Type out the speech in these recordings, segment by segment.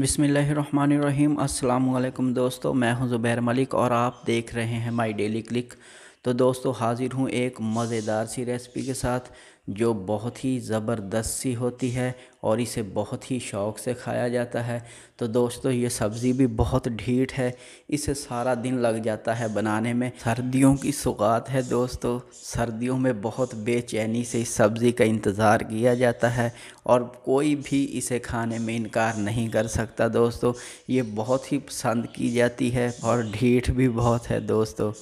बिसमीम् अल्लाम दोस्तों मैं हूं ज़ुबैर मलिक और आप देख रहे हैं माई डेली क्लिक तो दोस्तों हाजिर हूँ एक मज़ेदार सी रेसिपी के साथ जो बहुत ही ज़बरदस्त सी होती है और इसे बहुत ही शौक़ से खाया जाता है तो दोस्तों ये सब्ज़ी भी बहुत ढीठ है इसे सारा दिन लग जाता है बनाने में सर्दियों की सुगात है दोस्तों सर्दियों में बहुत बेचैनी से इस सब्ज़ी का इंतज़ार किया जाता है और कोई भी इसे खाने में इनकार नहीं कर सकता दोस्तों ये बहुत ही पसंद की जाती है और ढीठ भी बहुत है दोस्तों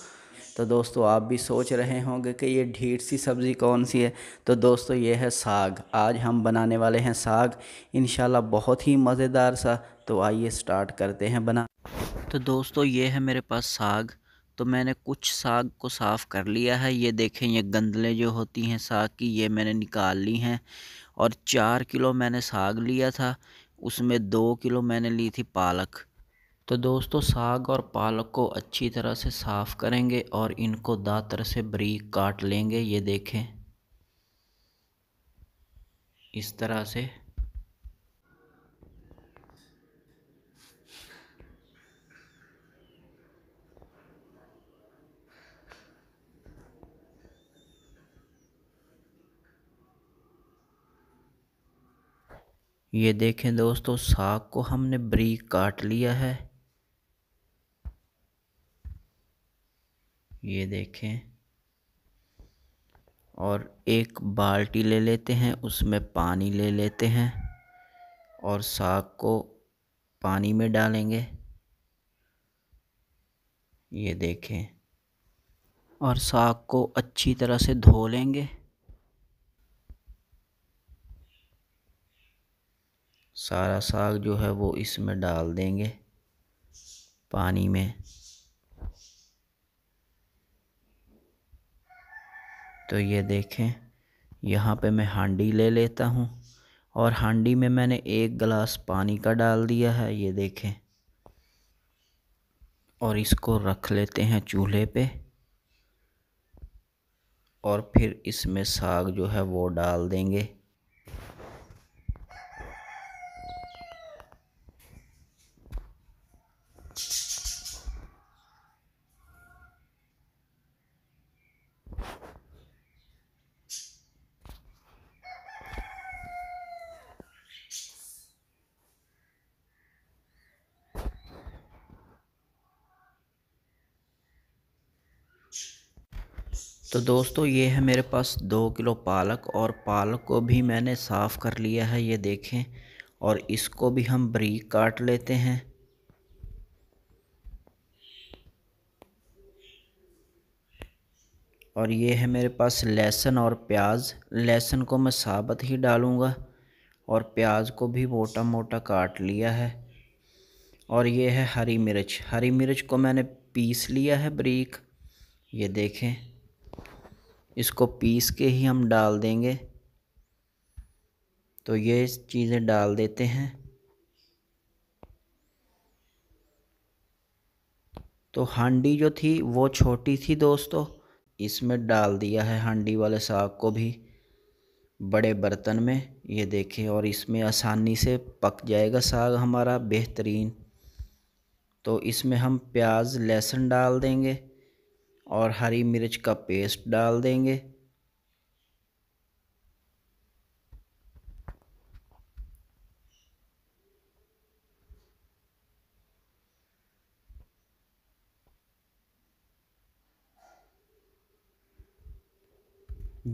तो दोस्तों आप भी सोच रहे होंगे कि ये ढीठ सी सब्ज़ी कौन सी है तो दोस्तों ये है साग आज हम बनाने वाले हैं साग इन बहुत ही मज़ेदार सा तो आइए स्टार्ट करते हैं बना तो दोस्तों ये है मेरे पास साग तो मैंने कुछ साग को साफ़ कर लिया है ये देखें ये गंदले जो होती हैं साग की ये मैंने निकाल ली हैं और चार किलो मैंने साग लिया था उसमें दो किलो मैंने ली थी पालक तो दोस्तों साग और पालक को अच्छी तरह से साफ़ करेंगे और इनको दातर से बरीक काट लेंगे ये देखें इस तरह से ये देखें दोस्तों साग को हमने ब्रीक काट लिया है ये देखें और एक बाल्टी ले लेते हैं उसमें पानी ले लेते हैं और साग को पानी में डालेंगे ये देखें और साग को अच्छी तरह से धो लेंगे सारा साग जो है वो इसमें डाल देंगे पानी में तो ये देखें यहाँ पे मैं हांडी ले लेता हूँ और हांडी में मैंने एक गिलास पानी का डाल दिया है ये देखें और इसको रख लेते हैं चूल्हे पे और फिर इसमें साग जो है वो डाल देंगे तो दोस्तों ये है मेरे पास दो किलो पालक और पालक को भी मैंने साफ़ कर लिया है ये देखें और इसको भी हम ब्रीक काट लेते हैं और ये है मेरे पास लहसुन और प्याज लहसुन को मैं साबत ही डालूँगा और प्याज को भी मोटा मोटा काट लिया है और ये है हरी मिर्च हरी मिर्च को मैंने पीस लिया है ब्रीक ये देखें इसको पीस के ही हम डाल देंगे तो ये चीज़ें डाल देते हैं तो हांडी जो थी वो छोटी थी दोस्तों इसमें डाल दिया है हांडी वाले साग को भी बड़े बर्तन में ये देखें और इसमें आसानी से पक जाएगा साग हमारा बेहतरीन तो इसमें हम प्याज लहसुन डाल देंगे और हरी मिर्च का पेस्ट डाल देंगे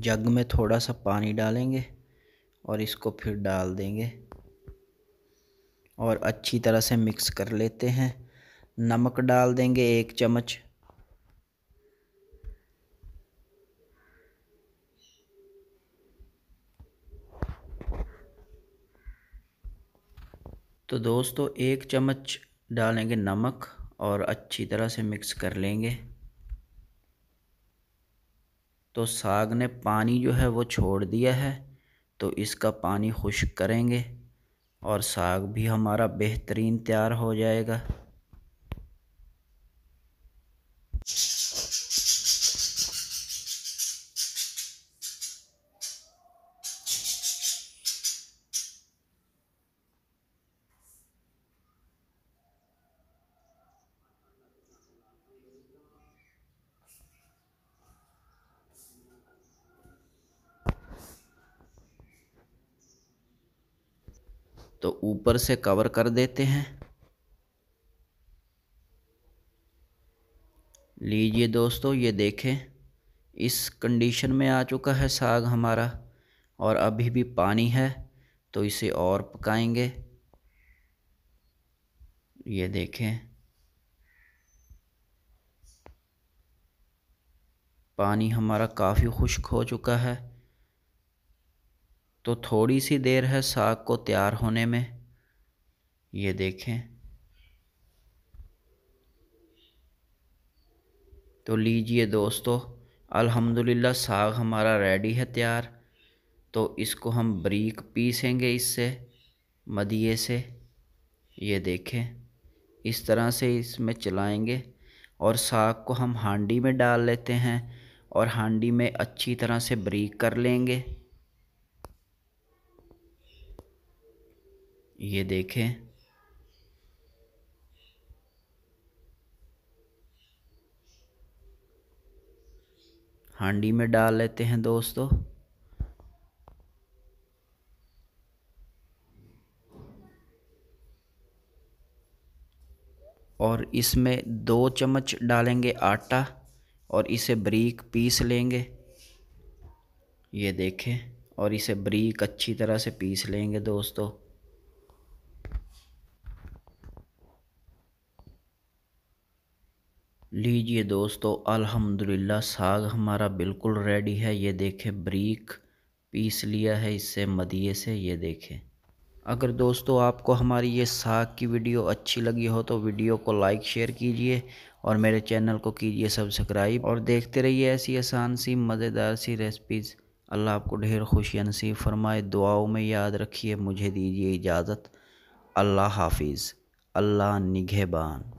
जग में थोड़ा सा पानी डालेंगे और इसको फिर डाल देंगे और अच्छी तरह से मिक्स कर लेते हैं नमक डाल देंगे एक चम्मच तो दोस्तों एक चम्मच डालेंगे नमक और अच्छी तरह से मिक्स कर लेंगे तो साग ने पानी जो है वो छोड़ दिया है तो इसका पानी खुश्क करेंगे और साग भी हमारा बेहतरीन तैयार हो जाएगा तो ऊपर से कवर कर देते हैं लीजिए दोस्तों ये देखें इस कंडीशन में आ चुका है साग हमारा और अभी भी पानी है तो इसे और पकाएंगे ये देखें पानी हमारा काफ़ी खुश्क हो चुका है तो थोड़ी सी देर है साग को तैयार होने में ये देखें तो लीजिए दोस्तों अल्हम्दुलिल्लाह साग हमारा रेडी है तैयार तो इसको हम ब्रीक पीसेंगे इससे मदिए से ये देखें इस तरह से इसमें चलाएंगे और साग को हम हांडी में डाल लेते हैं और हांडी में अच्छी तरह से ब्रीक कर लेंगे ये देखें हांडी में डाल लेते हैं दोस्तों और इसमें दो चम्मच डालेंगे आटा और इसे ब्रीक पीस लेंगे ये देखें और इसे ब्रीक अच्छी तरह से पीस लेंगे दोस्तों लीजिए दोस्तों अल्हम्दुलिल्लाह साग हमारा बिल्कुल रेडी है ये देखें ब्रीक पीस लिया है इससे मदिए से ये देखें अगर दोस्तों आपको हमारी ये साग की वीडियो अच्छी लगी हो तो वीडियो को लाइक शेयर कीजिए और मेरे चैनल को कीजिए सब्सक्राइब और देखते रहिए ऐसी आसान सी मज़ेदार सी रेसिपीज़ अल्लाह आपको ढेर खुशियाँ नसीब फरमाए दुआओं में याद रखिए मुझे दीजिए इजाज़त अल्लाह हाफिज़ अल्लाह निगहबान